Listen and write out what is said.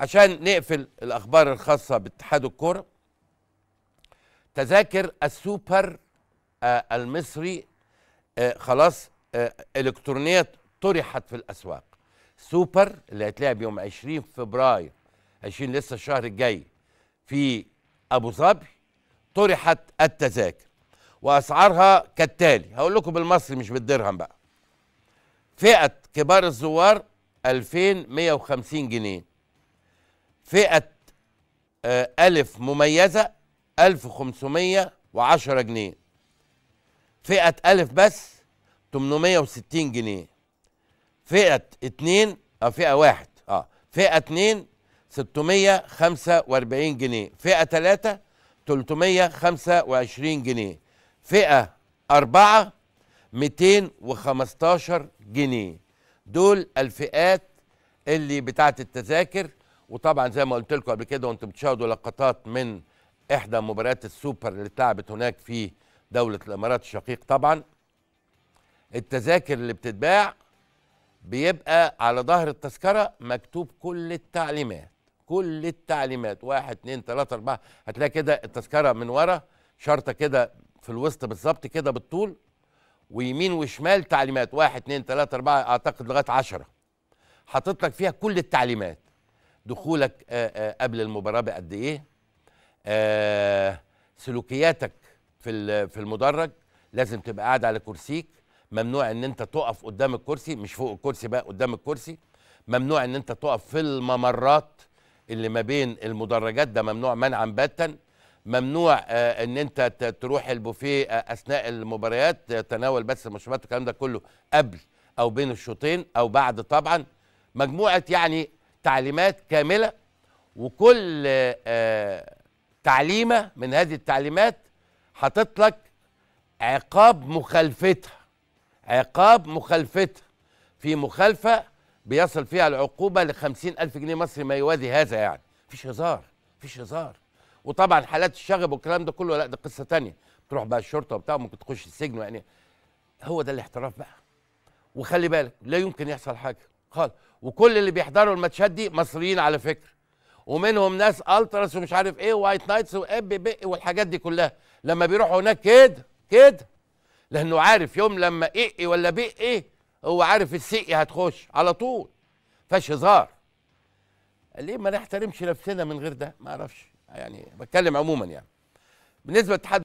عشان نقفل الأخبار الخاصة باتحاد الكوره تذاكر السوبر آه المصري آه خلاص آه إلكترونية طرحت في الأسواق سوبر اللي هيتلعب يوم 20 فبراير 20 لسه الشهر الجاي في أبو ظبي طرحت التذاكر وأسعارها كالتالي هقول لكم بالمصري مش بالدرهم بقى فئة كبار الزوار 2150 جنيه فئة آه، ألف مميزة 1510 جنيه فئة ألف بس 860 جنيه فئة اتنين أو آه، فئة واحد أه فئة اتنين 645 جنيه فئة تلاتة 325 جنيه فئة أربعة 215 جنيه دول الفئات اللي بتاعت التذاكر وطبعا زي ما قلت لكم قبل كده وانتم بتشاهدوا لقطات من احدى مباريات السوبر اللي اتلعبت هناك في دوله الامارات الشقيق طبعا التذاكر اللي بتتباع بيبقى على ظهر التذكره مكتوب كل التعليمات كل التعليمات واحد اتنين تلاته اربعه هتلاقي كده التذكره من ورا شرطه كده في الوسط بالظبط كده بالطول ويمين وشمال تعليمات واحد اتنين تلاته اربعه اعتقد لغايه عشره حاطط لك فيها كل التعليمات دخولك آه، آه، قبل المباراه بقد ايه آه، سلوكياتك في في المدرج لازم تبقى قاعد على كرسيك ممنوع ان انت تقف قدام الكرسي مش فوق الكرسي بقى قدام الكرسي ممنوع ان انت تقف في الممرات اللي ما بين المدرجات ده ممنوع منعا باتا ممنوع ان انت تروح البوفيه اثناء المباريات تناول بس المشروبات الكلام ده كله قبل او بين الشوطين او بعد طبعا مجموعه يعني تعليمات كامله وكل آه، تعليمه من هذه التعليمات حاطط لك عقاب مخالفتها عقاب مخالفتها في مخالفه بيصل فيها العقوبه ل 50000 جنيه مصري ما يوازي هذا يعني فيش هزار فيش هزار وطبعا حالات الشغب والكلام ده كله لا ده قصه تانية تروح بقى الشرطه وبتاع ممكن تخش السجن يعني هو ده الاحتراف بقى وخلي بالك لا يمكن يحصل حاجه خالص وكل اللي بيحضروا الماتشات دي مصريين على فكره ومنهم ناس التراس ومش عارف ايه وايت نايتس واب إيه، بي والحاجات دي كلها لما بيروحوا هناك كده كده لانه عارف يوم لما ايه, إيه ولا بي ايه هو عارف السقي إيه هتخش على طول فش هزار ليه ما نحترمش نفسنا من غير ده ما اعرفش يعني بتكلم عموما يعني بالنسبه لاتحاد